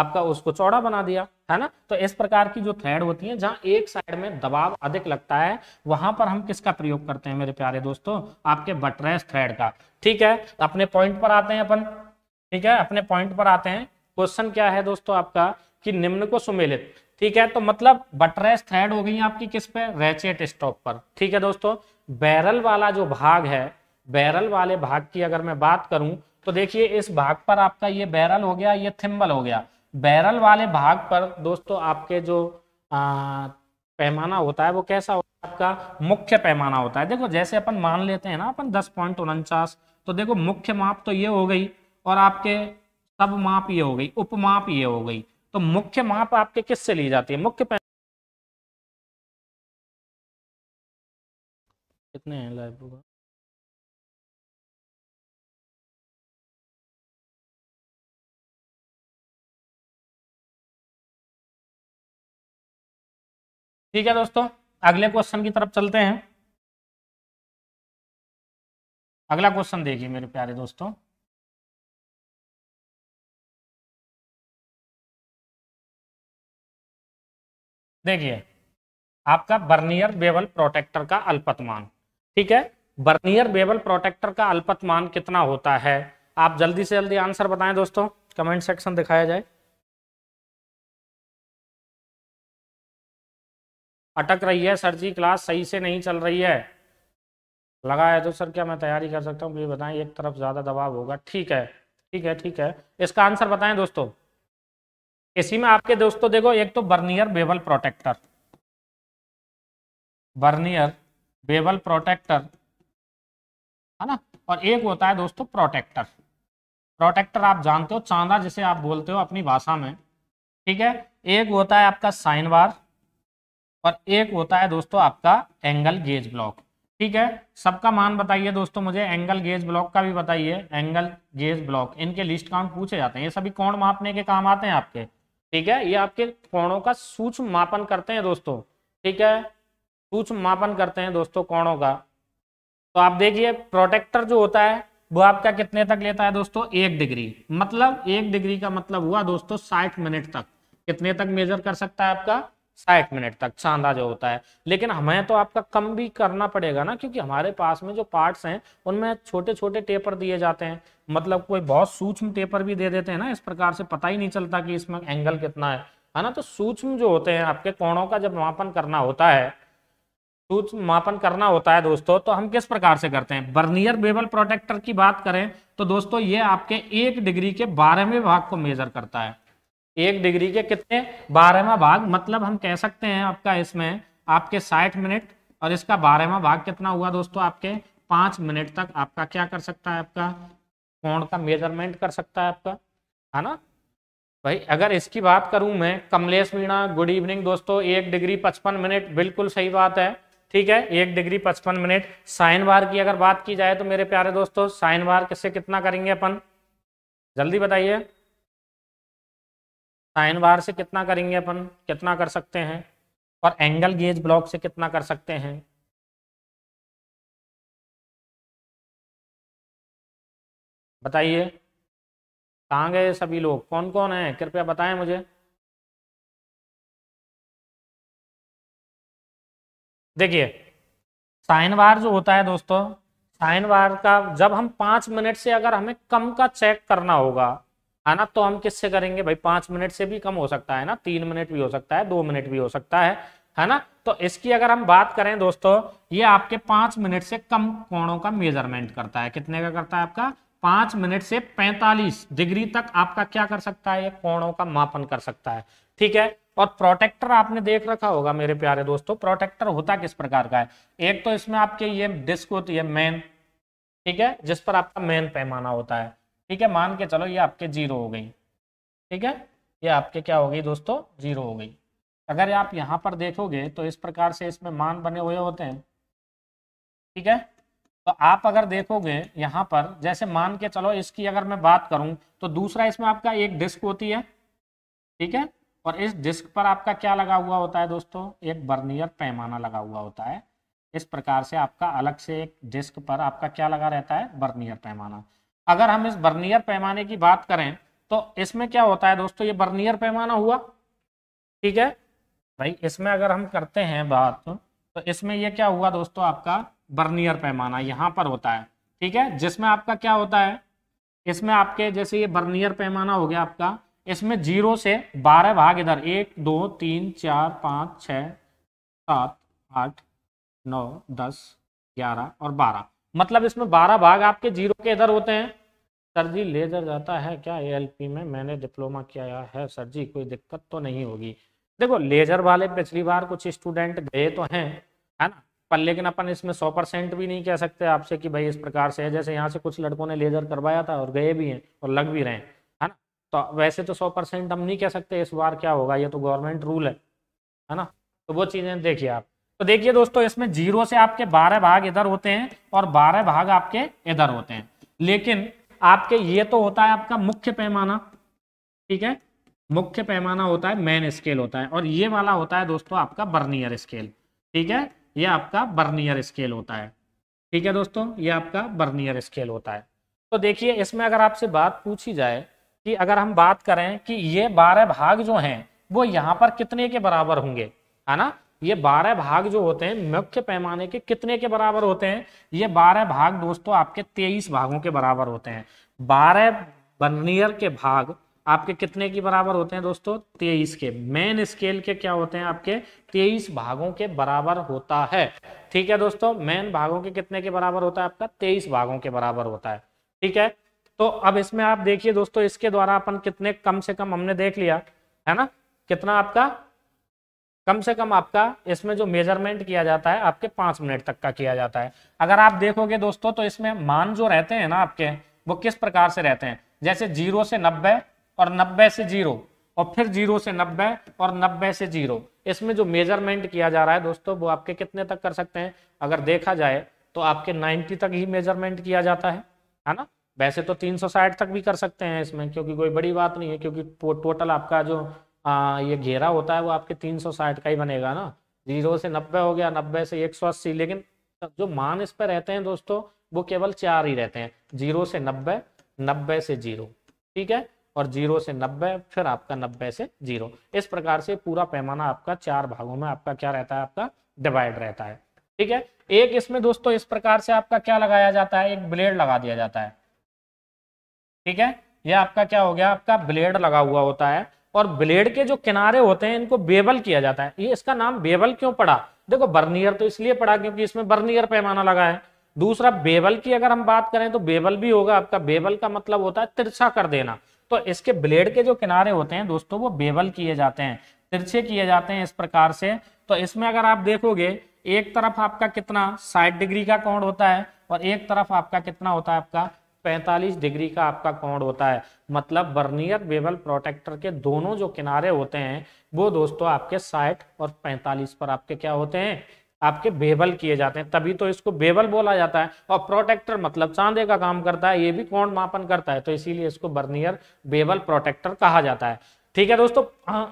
आपका उसको चौड़ा बना दिया है ना तो इस प्रकार की जो थ्रेड होती है जहां एक साइड में दबाव अधिक लगता है वहां पर हम किसका प्रयोग करते हैं मेरे प्यारे दोस्तों आपके बटरेस थ्रेड का ठीक है अपने पॉइंट पर आते हैं अपन ठीक है अपने पॉइंट पर आते हैं क्वेश्चन क्या है दोस्तों आपका कि निम्न को सुमेलित ठीक है तो मतलब बटरेस थ्रेड हो गई आपकी किस पे रेचेट स्टॉप पर ठीक है दोस्तों बैरल वाला जो भाग है बैरल वाले भाग की अगर मैं बात करूं तो देखिए इस भाग पर आपका ये बैरल हो गया ये थिम्बल हो गया बैरल वाले भाग पर दोस्तों आपके जो आ, पैमाना होता है वो कैसा होता है आपका मुख्य पैमाना होता है देखो जैसे अपन मान लेते हैं ना अपन दस पॉइंट उनचास तो देखो मुख्य माप तो ये हो गई और आपके सब माप ये हो गई उपमाप ये हो गई तो मुख्य माप आपके किस से ली जाती है मुख्य कितने हैं लाइब्रोबा ठीक है दोस्तों अगले क्वेश्चन की तरफ चलते हैं अगला क्वेश्चन देखिए मेरे प्यारे दोस्तों देखिए आपका बर्नियर बेवल प्रोटेक्टर का अल्पतमान ठीक है बर्नियर बेवल प्रोटेक्टर का अल्पतमान कितना होता है आप जल्दी से जल्दी आंसर बताएं दोस्तों कमेंट सेक्शन दिखाया जाए अटक रही है सर जी क्लास सही से नहीं चल रही है लगा है तो सर क्या मैं तैयारी कर सकता हूँ प्लीज बताएं एक तरफ ज़्यादा दबाव होगा ठीक है ठीक है ठीक है इसका आंसर बताएं दोस्तों इसी में आपके दोस्तों देखो एक तो vernier bevel protractor vernier bevel protractor है ना और एक होता है दोस्तों प्रोटेक्टर प्रोटेक्टर आप जानते हो चांदा जिसे आप बोलते हो अपनी भाषा में ठीक है एक होता है आपका साइनवार और एक होता है दोस्तों आपका एंगल गेज ब्लॉक ठीक है सबका मान बताइए दोस्तों मुझे एंगल गेज ब्लॉक का भी बताइए एंगल गेज ब्लॉक इनके लिस्ट काउंट पूछे जाते हैं ये सभी कोण मापने के काम आते हैं आपके ठीक है ये आपके कोणों का सूक्ष्म मापन करते हैं दोस्तों ठीक है सूक्ष्म मापन करते हैं दोस्तों कोणों का तो आप देखिए प्रोटेक्टर जो होता है वो आपका कितने तक लेता है दोस्तों एक डिग्री मतलब एक डिग्री का मतलब हुआ दोस्तों साठ मिनट तक कितने तक मेजर कर सकता है आपका साठ मिनट तक चांदा जो होता है लेकिन हमें तो आपका कम भी करना पड़ेगा ना क्योंकि हमारे पास में जो पार्ट्स हैं उनमें छोटे छोटे टेपर दिए जाते हैं मतलब कोई बहुत सूक्ष्म टेपर भी दे देते हैं ना इस प्रकार से पता ही नहीं चलता कि इसमें एंगल कितना है है ना तो सूक्ष्म जो होते हैं आपके कोणों का जब मापन करना होता है सूक्ष्म मापन करना होता है दोस्तों तो हम किस प्रकार से करते हैं बर्नियर बेबल प्रोटेक्टर की बात करें तो दोस्तों ये आपके एक डिग्री के बारहवें भाग को मेजर करता है एक डिग्री के कितने बारहवा भाग मतलब हम कह सकते हैं आपका इसमें आपके साठ मिनट और इसका बारहवा भाग कितना हुआ दोस्तों आपके पांच मिनट तक आपका क्या कर सकता है आपका कोण का मेजरमेंट कर सकता है आपका है ना भाई अगर इसकी बात करूं मैं कमलेश मीणा गुड इवनिंग दोस्तों एक डिग्री पचपन मिनट बिल्कुल सही बात है ठीक है एक डिग्री पचपन मिनट साइन बार की अगर बात की जाए तो मेरे प्यारे दोस्तों साइन बार किससे कितना करेंगे अपन जल्दी बताइए साइन बार से कितना करेंगे अपन कितना कर सकते हैं और एंगल गेज ब्लॉक से कितना कर सकते हैं बताइए कहाँ गए सभी लोग कौन कौन है कृपया बताएं मुझे देखिए साइन बार जो होता है दोस्तों साइन बार का जब हम पांच मिनट से अगर हमें कम का चेक करना होगा है ना तो हम किससे करेंगे भाई पांच मिनट से भी कम हो सकता है ना तीन मिनट भी हो सकता है दो मिनट भी हो सकता है है ना तो इसकी अगर हम बात करें दोस्तों ये आपके पांच मिनट से कम कोणों का मेजरमेंट करता है कितने का करता है आपका पांच मिनट से पैंतालीस डिग्री तक आपका क्या कर सकता है ये कोणों का मापन कर सकता है ठीक है और प्रोटेक्टर आपने देख रखा होगा मेरे प्यारे दोस्तों प्रोटेक्टर होता किस प्रकार का है एक तो इसमें आपके ये डिस्क होती है मेन ठीक है जिस पर आपका मेन पैमाना होता है ठीक है मान के चलो ये आपके जीरो हो गई ठीक है ये आपके क्या हो गई दोस्तों जीरो हो गई अगर आप यहाँ पर देखोगे तो इस प्रकार से इसमें मान बने हुए होते हैं ठीक है तो आप अगर देखोगे यहाँ पर जैसे मान के चलो इसकी अगर मैं बात करूँ तो दूसरा इसमें आपका एक डिस्क होती है ठीक है और इस डिस्क पर आपका क्या लगा हुआ होता है दोस्तों एक बर्नियर पैमाना लगा हुआ होता है इस प्रकार से आपका अलग से एक डिस्क पर आपका क्या लगा रहता है बर्नियर पैमाना अगर हम इस बर्नियर पैमाने की बात करें तो इसमें क्या होता है दोस्तों ये बर्नियर पैमाना हुआ ठीक है भाई इसमें अगर हम करते हैं बात तो इसमें ये क्या हुआ दोस्तों आपका बर्नियर पैमाना यहाँ पर होता है ठीक है जिसमें आपका क्या होता है इसमें आपके जैसे ये बर्नियर पैमाना हो गया आपका इसमें जीरो से बारह भाग इधर एक दो तीन चार पाँच छ सात आठ नौ दस ग्यारह और बारह मतलब इसमें बारह भाग आपके जीरो के इधर होते हैं सर जी लेजर जाता है क्या ए में मैंने डिप्लोमा किया है सर जी कोई दिक्कत तो नहीं होगी देखो लेजर वाले पिछली बार कुछ स्टूडेंट गए तो हैं है ना पर लेकिन अपन इसमें सौ परसेंट भी नहीं कह सकते आपसे कि भाई इस प्रकार से है जैसे यहाँ से कुछ लड़कों ने लेजर करवाया था और गए भी हैं और लग भी रहे हैं है ना तो वैसे तो सौ परसेंट हम नहीं कह सकते इस बार क्या होगा ये तो गवर्नमेंट रूल है है ना तो वो चीज़ें देखिए आप तो देखिए दोस्तों इसमें जीरो से आपके बारह भाग इधर होते हैं और बारह भाग आपके इधर होते हैं लेकिन आपके ये तो होता है आपका मुख्य पैमाना ठीक है मुख्य पैमाना होता है मेन स्केल होता है और ये वाला होता है दोस्तों आपका बर्नियर स्केल ठीक है ये आपका बर्नियर स्केल होता है ठीक है दोस्तों ये आपका बर्नियर स्केल होता है तो देखिए इसमें अगर आपसे बात पूछी जाए कि अगर हम बात करें कि ये बारह भाग जो हैं वो यहाँ पर कितने के बराबर होंगे है ना ये बारह भाग जो होते हैं मुख्य पैमाने के कितने के बराबर होते हैं ये बारह भाग दोस्तों आपके तेईस भागों के बराबर होते हैं बारह बर्नियर के भाग आपके कितने के बराबर होते हैं दोस्तों तेईस के मेन स्केल के क्या होते हैं आपके तेईस भागों के बराबर होता है ठीक है दोस्तों मेन भागों के कितने के बराबर होता है आपका तेईस भागों के बराबर होता है ठीक है तो अब इसमें आप देखिए दोस्तों इसके द्वारा अपन कितने कम से कम हमने देख लिया है ना कितना आपका कम से कम आपका इसमें जो मेजरमेंट किया जाता है आपके पांच मिनट तक का किया जाता है अगर आप देखोगे दोस्तों तो इसमें मान जो रहते हैं ना आपके वो किस प्रकार से रहते हैं जैसे जीरो से नब्बे और नब्बे से जीरो और फिर जीरो से नब्बे और नब्बे से जीरो इसमें जो मेजरमेंट किया जा रहा है दोस्तों वो आपके कितने तक कर सकते हैं अगर देखा जाए तो आपके नाइन्टी तक ही मेजरमेंट किया जाता है है ना वैसे तो साठ तक भी कर सकते हैं इसमें क्योंकि कोई बड़ी बात नहीं है क्योंकि टोटल आपका जो आ, हाँ, ये घेरा होता है वो आपके 360 का ही बनेगा ना जीरो से 90 हो गया 90 से 180 लेकिन जो मान इस पर रहते हैं दोस्तों वो केवल चार ही रहते हैं जीरो से 90 90 से जीरो ठीक है और जीरो से 90 फिर आपका 90 से जीरो इस प्रकार से पूरा पैमाना आपका चार भागों में आपका क्या रहता है आपका डिवाइड रहता है ठीक है एक इसमें दोस्तों इस प्रकार से आपका क्या लगाया जाता है एक ब्लेड लगा दिया जाता है ठीक है यह आपका क्या हो गया आपका ब्लेड लगा हुआ होता है और ब्लेड के जो किनारे होते हैं इनको बेबल किया जाता है ये इसका नाम बेबल क्यों पड़ा देखो बर्नियर तो इसलिए पड़ा क्योंकि इसमें बर्नियर पैमाना लगा है दूसरा बेबल की अगर हम बात करें तो बेबल भी होगा आपका बेबल का मतलब होता है तिरछा कर देना तो इसके ब्लेड के जो किनारे होते हैं दोस्तों वो बेबल किए जाते हैं तिरछे किए जाते हैं इस प्रकार से तो इसमें अगर आप देखोगे एक तरफ आपका कितना साठ डिग्री का कोण होता है और एक तरफ आपका कितना होता है आपका 45 डिग्री का आपका कोण होता है मतलब बर्नियर बेबल प्रोटेक्टर के दोनों जो किनारे होते हैं वो दोस्तों आपके 60 और 45 पर आपके क्या होते हैं आपके बेबल किए जाते हैं तभी तो इसको बेबल बोला जाता है और प्रोटेक्टर मतलब चांदे का काम करता है ये भी कोण मापन करता है तो इसीलिए इसको बर्नियर बेबल प्रोटेक्टर कहा जाता है ठीक है दोस्तों हाँ।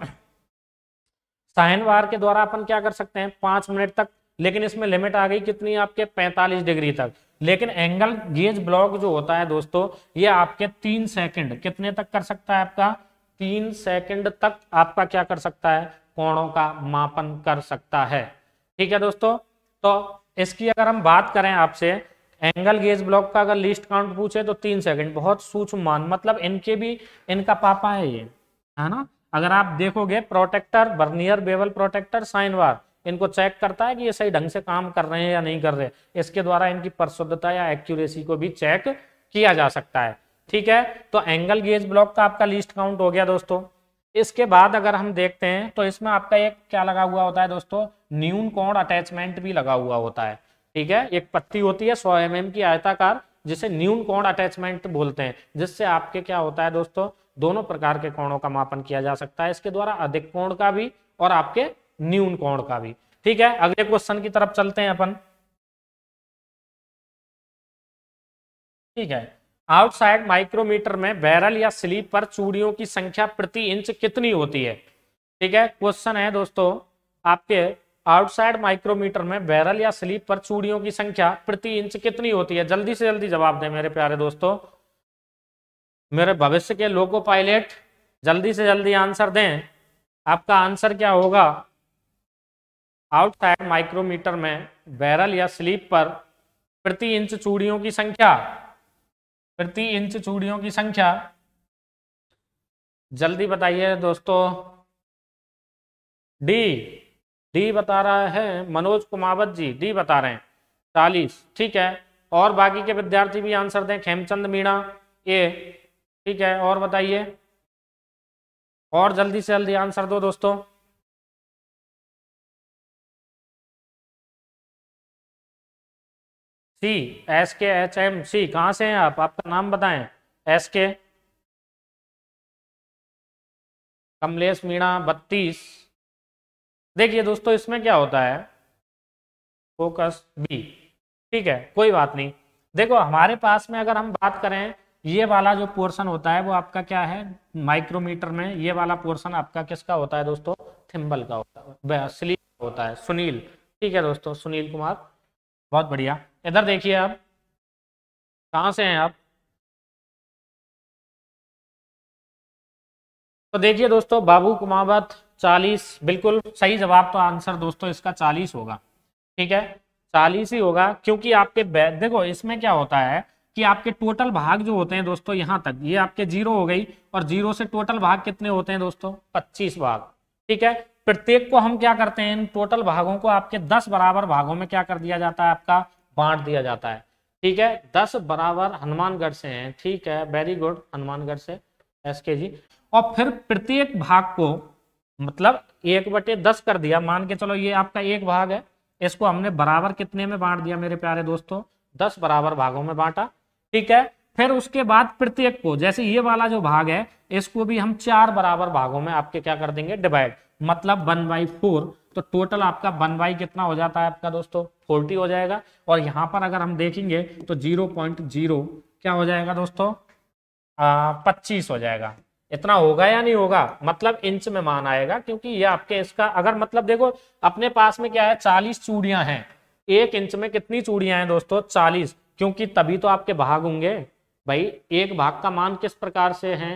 साइन वार के द्वारा अपन क्या कर सकते हैं पांच मिनट तक लेकिन इसमें लिमिट आ गई कितनी आपके पैंतालीस डिग्री तक लेकिन एंगल गेज ब्लॉक जो होता है दोस्तों ये आपके तीन सेकंड कितने तक कर सकता है आपका तीन सेकंड तक आपका क्या कर सकता है कोणों का मापन कर सकता है ठीक है दोस्तों तो इसकी अगर हम बात करें आपसे एंगल गेज ब्लॉक का अगर लिस्ट काउंट पूछे तो तीन सेकंड बहुत सूक्ष्म मान मतलब इनके भी इनका पापा है ये है ना अगर आप देखोगे protractor vernier bevel protractor sine bar इनको चेक करता है कि ये सही ढंग से काम कर रहे हैं या नहीं कर रहे इसके द्वारा इनकी परशुद्धता या एक्यूरेसी को भी चेक किया जा सकता है ठीक है तो एंगल गेज ब्लॉक का आपका लिस्ट काउंट हो गया दोस्तों इसके बाद अगर हम देखते हैं तो इसमें आपका एक क्या लगा हुआ होता है दोस्तों न्यून कोण अटैचमेंट भी लगा हुआ होता है ठीक है एक पत्ती होती है सौ एम mm की आयताकार जिसे न्यून कोण अटैचमेंट बोलते हैं जिससे आपके क्या होता है दोस्तों दोनों प्रकार के कोणों का मापन किया जा सकता है इसके द्वारा अधिक कोण का भी और आपके न्यून कोण का भी ठीक है अगले क्वेश्चन की तरफ चलते हैं अपन ठीक है आउटसाइड माइक्रोमीटर में बैरल या स्लीप पर चूड़ियों की संख्या प्रति इंच कितनी होती है ठीक है क्वेश्चन है दोस्तों आपके आउटसाइड माइक्रोमीटर में बैरल या स्लीप पर चूड़ियों की संख्या प्रति इंच कितनी होती है जल्दी से जल्दी जवाब दें मेरे प्यारे दोस्तों मेरे भविष्य के लोको पायलट जल्दी से जल्दी आंसर दें आपका आंसर क्या होगा आउटसाइड माइक्रोमीटर में बैरल या स्लीप पर प्रति इंच चूड़ियों की संख्या प्रति इंच चूड़ियों की संख्या जल्दी बताइए दोस्तों डी डी बता रहा है मनोज कुमावत जी डी बता रहे हैं चालीस ठीक है और बाकी के विद्यार्थी भी आंसर दें खेमचंद मीणा ए ठीक है और बताइए और जल्दी से जल्दी आंसर दो दोस्तों C S K H M C कहाँ से हैं आप आपका नाम बताएं एस के कमलेश मीणा बत्तीस देखिए दोस्तों इसमें क्या होता है फोकस बी ठीक है कोई बात नहीं देखो हमारे पास में अगर हम बात करें ये वाला जो पोर्शन होता है वो आपका क्या है माइक्रोमीटर में ये वाला पोर्शन आपका किसका होता है दोस्तों थिम्बल का होता है स्लीप होता है सुनील ठीक है दोस्तों सुनील कुमार बहुत बढ़िया इधर देखिए आप कहाँ से हैं आप तो देखिए दोस्तों बाबू कुमावत 40 बिल्कुल सही जवाब तो आंसर दोस्तों इसका 40 होगा ठीक है 40 ही होगा क्योंकि आपके देखो इसमें क्या होता है कि आपके टोटल भाग जो होते हैं दोस्तों यहाँ तक ये आपके जीरो हो गई और जीरो से टोटल भाग कितने होते हैं दोस्तों 25 भाग ठीक है प्रत्येक को हम क्या करते हैं इन टोटल भागों को आपके 10 बराबर भागों में क्या कर दिया जाता है आपका बांट दिया जाता है ठीक है दस बराबर हनुमानगढ़ से हैं ठीक है वेरी गुड हनुमानगढ़ से एस के जी और फिर प्रत्येक भाग को मतलब एक बटे दस कर दिया मान के चलो ये आपका एक भाग है इसको हमने बराबर कितने में बांट दिया मेरे प्यारे दोस्तों दस बराबर भागों में बांटा ठीक है फिर उसके बाद प्रत्येक को जैसे ये वाला जो भाग है इसको भी हम चार बराबर भागों में आपके क्या कर देंगे डिवाइड मतलब वन बाई फोर तो टोटल आपका वन बाई कितना हो जाता है आपका दोस्तों फोर्टी हो जाएगा और यहाँ पर अगर हम देखेंगे तो जीरो पॉइंट जीरो क्या हो जाएगा दोस्तों पच्चीस हो जाएगा इतना होगा या नहीं होगा मतलब इंच में मान आएगा क्योंकि ये आपके इसका अगर मतलब देखो अपने पास में क्या है चालीस चूड़ियां हैं एक इंच में कितनी चूड़ियां हैं दोस्तों चालीस क्योंकि तभी तो आपके भाग होंगे भाई एक भाग का मान किस प्रकार से है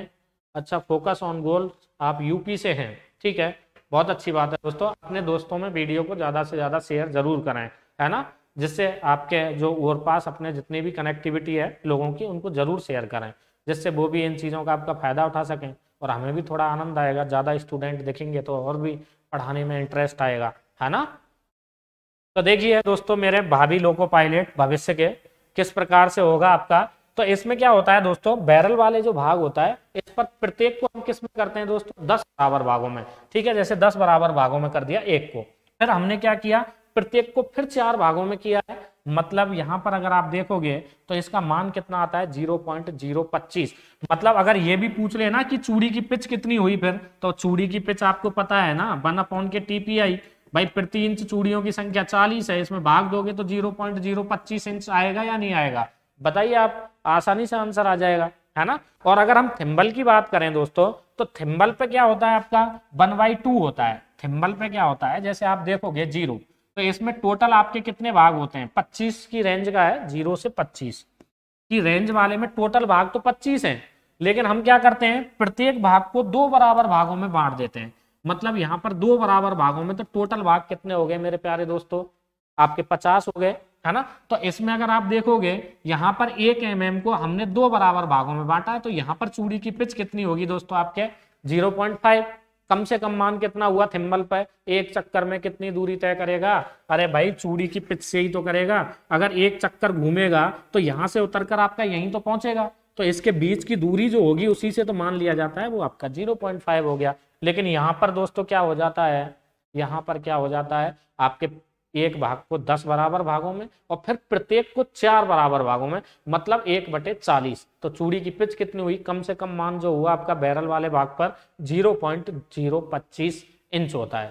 अच्छा फोकस ऑन गोल आप यूपी से हैं ठीक है बहुत अच्छी बात है दोस्तों अपने दोस्तों में वीडियो को ज़्यादा से ज़्यादा शेयर जरूर कराएं है ना जिससे आपके जो ओवर पास अपने जितनी भी कनेक्टिविटी है लोगों की उनको ज़रूर शेयर करें जिससे वो भी इन चीज़ों का आपका फ़ायदा उठा सकें और हमें भी थोड़ा आनंद आएगा ज़्यादा स्टूडेंट देखेंगे तो और भी पढ़ाने में इंटरेस्ट आएगा है ना तो देखिए दोस्तों मेरे भाभी लोको पायलट भविष्य के किस प्रकार से होगा आपका तो इसमें क्या होता है दोस्तों बैरल वाले जो भाग होता है इस पर प्रत्येक को हम किस में करते हैं दोस्तों दस बराबर भागों में ठीक है जैसे दस बराबर भागों में कर दिया एक को फिर हमने क्या किया प्रत्येक को फिर चार भागों में किया है मतलब यहां पर अगर आप देखोगे तो इसका मान कितना आता है जीरो पॉइंट जीरो पच्चीस मतलब अगर ये भी पूछ लेना कि चूड़ी की पिच कितनी हुई फिर तो चूड़ी की पिच आपको पता है ना वन अपॉन के टीपीआई भाई प्रति इंच चूड़ियों की संख्या चालीस है इसमें भाग दोगे तो जीरो पॉइंट जीरो पच्चीस इंच आएगा या नहीं आएगा बताइए आप आसानी से आंसर आ जाएगा है ना और अगर हम थिम्बल की बात करें दोस्तों तो थिम्बल पे क्या होता है आपका वन बाई टू होता है थिम्बल पे क्या होता है जैसे आप देखोगे जीरो तो इसमें टोटल आपके कितने भाग होते हैं पच्चीस की रेंज का है जीरो से पच्चीस की रेंज वाले में टोटल भाग तो पच्चीस है लेकिन हम क्या करते हैं प्रत्येक भाग को दो बराबर भागों में बांट देते हैं मतलब यहाँ पर दो बराबर भागों में तो टोटल भाग कितने हो गए मेरे प्यारे दोस्तों आपके पचास हो गए है ना तो इसमें अगर आप देखोगे यहां पर एक एम mm को हमने दो बराबर भागों में बांटा है तो यहां पर चूड़ी की पिच कितनी होगी दोस्तों आपके 0.5 कम से कम मान कितना हुआ थिम्बल पर एक चक्कर में कितनी दूरी तय करेगा अरे भाई चूड़ी की पिच से ही तो करेगा अगर एक चक्कर घूमेगा तो यहां से उतर आपका यहीं तो पहुंचेगा तो इसके बीच की दूरी जो होगी उसी से तो मान लिया जाता है वो आपका जीरो हो गया लेकिन यहाँ पर दोस्तों क्या हो जाता है यहाँ पर क्या हो जाता है आपके एक भाग को दस बराबर भागों में और फिर प्रत्येक को चार बराबर भागों में मतलब एक बटे चालीस तो चूड़ी की पिच कितनी हुई कम से कम मान जो हुआ आपका बैरल वाले भाग पर जीरो पॉइंट जीरो पच्चीस इंच होता है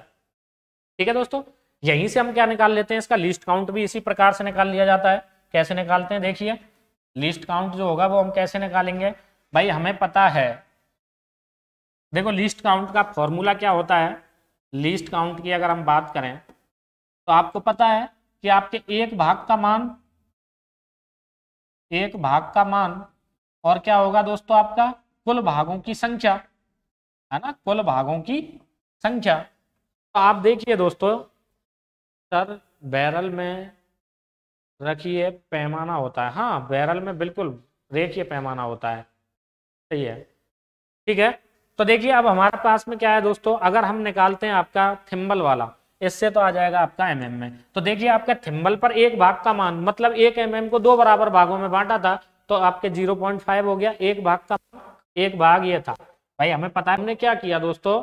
ठीक है दोस्तों यहीं से हम क्या निकाल लेते हैं इसका लिस्ट काउंट भी इसी प्रकार से निकाल लिया जाता है कैसे निकालते हैं देखिए लिस्ट काउंट जो होगा वो हम कैसे निकालेंगे भाई हमें पता है देखो लिस्ट काउंट का फॉर्मूला क्या होता है लिस्ट काउंट की अगर हम बात करें तो आपको पता है कि आपके एक भाग का मान एक भाग का मान और क्या होगा दोस्तों आपका कुल भागों की संख्या है ना कुल भागों की संख्या तो आप देखिए दोस्तों सर बैरल में रखिए पैमाना होता है हाँ बैरल में बिल्कुल रेखिए पैमाना होता है सही है ठीक है तो देखिए अब हमारे पास में क्या है दोस्तों अगर हम निकालते हैं आपका थिम्बल वाला इससे तो आ जाएगा आपका एम mm में तो देखिए आपका थिम्बल पर एक भाग का मान मतलब एक एम mm को दो बराबर भागों में बांटा था तो आपके 0.5 हो गया एक भाग का एक भाग ये था भाई हमें पता है हमने क्या किया दोस्तों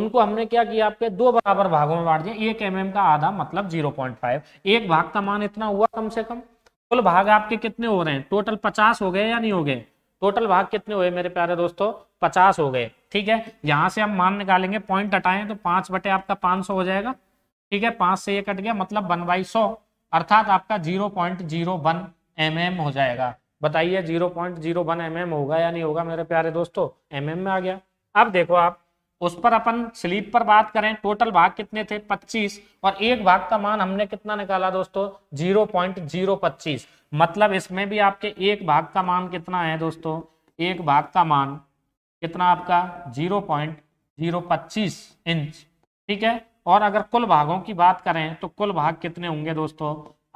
उनको हमने क्या किया आपके दो बराबर भागों में बांट दिया एक एम mm का आधा मतलब 0.5 एक भाग का मान इतना हुआ कम से कम कुल भाग आपके कितने हो रहे हैं टोटल पचास हो गए या नहीं हो गए टोटल भाग कितने हुए मेरे प्यारे दोस्तों पचास हो गए ठीक है यहां से हम मान निकालेंगे पॉइंट हटाएं तो पांच बटे आपका पांच सौ हो जाएगा ठीक है पांच से ये कट गया मतलब वन बाई सौ अर्थात आपका zero point zero one M M हो जाएगा बताइए zero point zero one M M होगा या नहीं होगा मेरे प्यारे दोस्तों एम एम में आ गया अब देखो आप उस पर अपन स्लीप पर बात करें टोटल भाग कितने थे 25 और एक भाग का मान हमने कितना निकाला दोस्तों 0.025 मतलब इसमें भी आपके एक भाग का मान कितना है दोस्तों एक भाग का मान कितना आपका जीरो पॉइंट जीरो पच्चीस इंच ठीक है और अगर कुल भागों की बात करें तो कुल भाग कितने होंगे दोस्तों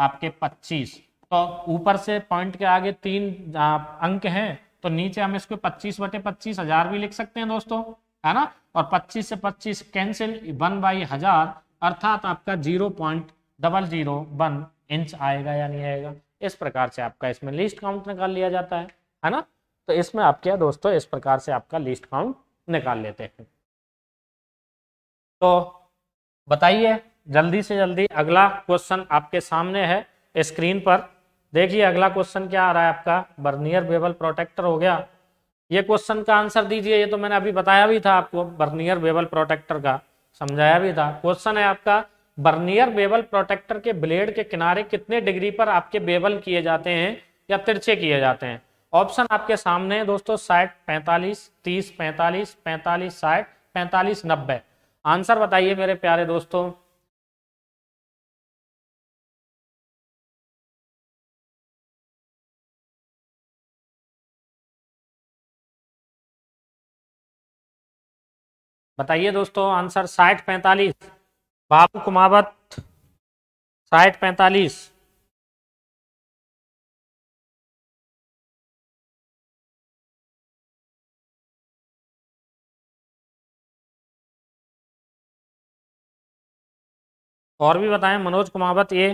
आपके पच्चीस तो ऊपर से पॉइंट के आगे तीन अंक हैं तो नीचे हम इसको पच्चीस बटे पच्चीस हजार भी लिख सकते हैं दोस्तों है ना और पच्चीस से पच्चीस कैंसिल वन बाई हजार अर्थात आपका zero point double zero one inch आएगा या नहीं आएगा इस प्रकार से आपका इसमें लिस्ट काउंट निकाल लिया जाता है है ना तो इसमें आप क्या दोस्तों इस प्रकार से आपका लिस्ट काउंट निकाल लेते हैं तो बताइए जल्दी से जल्दी अगला क्वेश्चन आपके सामने है स्क्रीन पर देखिए अगला क्वेश्चन क्या आ रहा है आपका बर्नियर बेबल प्रोटेक्टर हो गया ये क्वेश्चन का आंसर दीजिए ये तो मैंने अभी बताया भी था आपको बर्नियर बेबल प्रोटेक्टर का समझाया भी था क्वेश्चन है आपका बर्नियर बेबल प्रोटेक्टर के ब्लेड के किनारे कितने डिग्री पर आपके बेबल किए जाते हैं या तिरछे किए जाते हैं ऑप्शन आपके सामने है दोस्तों साठ पैंतालीस तीस पैंतालीस पैंतालीस साठ पैंतालीस नब्बे आंसर बताइए मेरे प्यारे दोस्तों बताइए दोस्तों आंसर साठ पैंतालीस बाबू कुमावत साठ पैंतालीस और भी बताएं मनोज कुमावत ये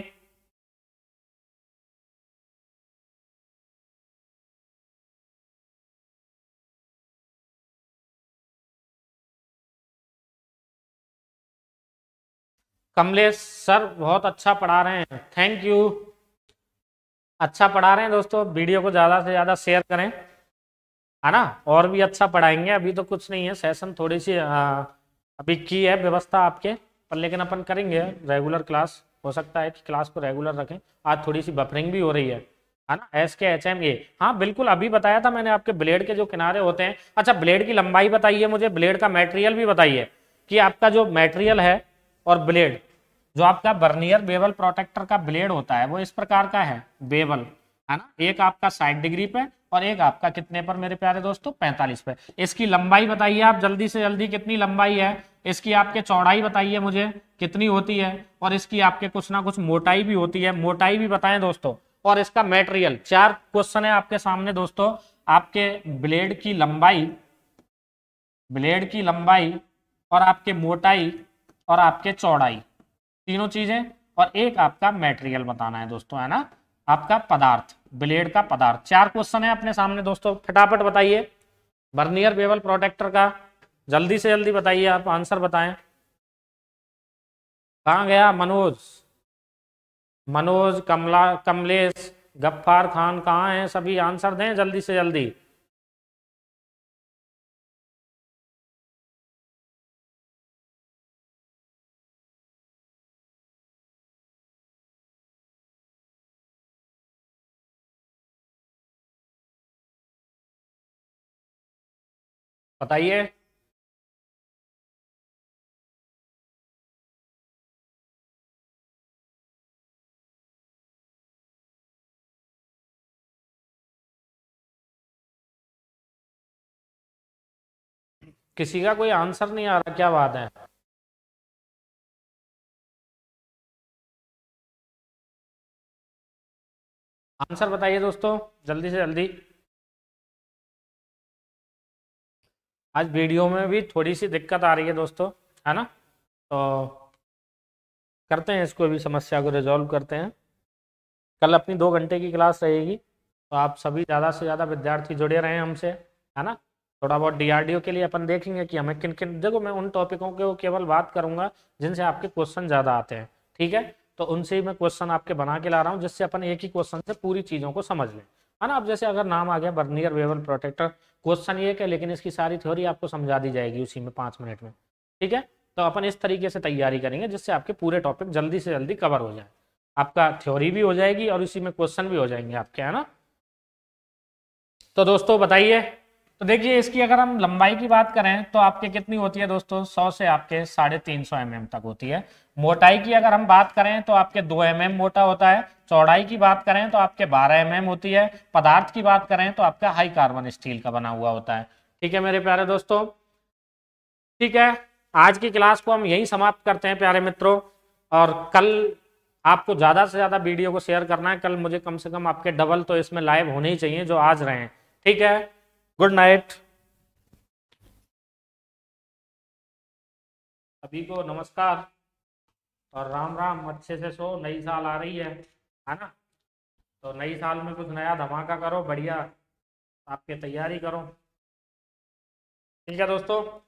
कमलेश सर बहुत अच्छा पढ़ा रहे हैं थैंक यू अच्छा पढ़ा रहे हैं दोस्तों वीडियो को ज़्यादा से ज़्यादा शेयर करें है ना और भी अच्छा पढ़ाएंगे अभी तो कुछ नहीं है सेशन थोड़ी सी आ, अभी की है व्यवस्था आपके पर लेकिन अपन करेंगे रेगुलर क्लास हो सकता है कि क्लास को रेगुलर रखें आज थोड़ी सी बफरिंग भी हो रही है है ना S K H M A हाँ बिल्कुल अभी बताया था मैंने आपके ब्लेड के जो किनारे होते हैं अच्छा ब्लेड की लंबाई बताइए मुझे ब्लेड का मेटेरियल भी बताइए कि आपका जो मेटेरियल है और ब्लेड जो आपका बर्नियर बेबल प्रोटेक्टर का ब्लेड होता है वो इस प्रकार का है बेबल है ना एक आपका साइड डिग्री पे और एक आपका कितने पर मेरे प्यारे दोस्तों 45 पे इसकी लंबाई बताइए आप जल्दी से जल्दी कितनी लंबाई है इसकी आपके चौड़ाई बताइए मुझे कितनी होती है और इसकी आपके कुछ ना कुछ मोटाई भी होती है मोटाई भी बताएं दोस्तों और इसका मेटेरियल चार क्वेश्चन है आपके सामने दोस्तों आपके ब्लेड की लंबाई ब्लेड की लंबाई और आपके मोटाई और आपके चौड़ाई तीनों चीजें और एक आपका मेटेरियल बताना है दोस्तों है ना आपका पदार्थ ब्लेड का पदार्थ चार क्वेश्चन है अपने सामने दोस्तों फटाफट बताइए बर्नियर बेवल प्रोटेक्टर का जल्दी से जल्दी बताइए आप आंसर बताएं कहाँ गया मनोज मनोज कमला कमलेश गफ्फार खान कहाँ हैं सभी आंसर दें जल्दी से जल्दी बताइए किसी का कोई आंसर नहीं आ रहा क्या बात है आंसर बताइए दोस्तों जल्दी से जल्दी आज वीडियो में भी थोड़ी सी दिक्कत आ रही है दोस्तों है ना तो करते हैं इसको भी समस्या को रिजॉल्व करते हैं कल अपनी दो घंटे की क्लास रहेगी तो आप सभी ज़्यादा से ज़्यादा विद्यार्थी जुड़े रहें हमसे है ना थोड़ा बहुत डी के लिए अपन देखेंगे कि हमें किन किन देखो मैं उन टॉपिकों के केवल बात करूँगा जिनसे आपके क्वेश्चन ज़्यादा आते हैं ठीक है तो उनसे ही मैं क्वेश्चन आपके बना के ला रहा हूँ जिससे अपन एक ही क्वेश्चन से पूरी चीज़ों को समझ लें है ना अब जैसे अगर नाम आ गया बर्नियर वेवल प्रोटेक्टर क्वेश्चन ये है लेकिन इसकी सारी थ्योरी आपको समझा दी जाएगी उसी में पाँच मिनट में ठीक है तो अपन इस तरीके से तैयारी करेंगे जिससे आपके पूरे टॉपिक जल्दी से जल्दी कवर हो जाए आपका थ्योरी भी हो जाएगी और इसी में क्वेश्चन भी हो जाएंगे आपके है ना तो दोस्तों बताइए तो देखिए इसकी अगर हम लंबाई की बात करें तो आपके कितनी होती है दोस्तों 100 से आपके साढ़े तीन सौ एम तक होती है मोटाई की अगर हम बात करें तो आपके 2 एम mm मोटा होता है चौड़ाई की बात करें तो आपके 12 एम mm होती है पदार्थ की बात करें तो आपका हाई कार्बन स्टील का बना हुआ होता है ठीक है मेरे प्यारे दोस्तों ठीक है आज की क्लास को हम यही समाप्त करते हैं प्यारे मित्रों और कल आपको ज़्यादा से ज़्यादा वीडियो को शेयर करना है कल मुझे कम से कम आपके डबल तो इसमें लाइव होने ही चाहिए जो आज रहे हैं ठीक है गुड नाइट सभी को नमस्कार और राम राम अच्छे से सो नई साल आ रही है है ना तो नई साल में कुछ नया धमाका करो बढ़िया आपके तैयारी करो ठीक है दोस्तों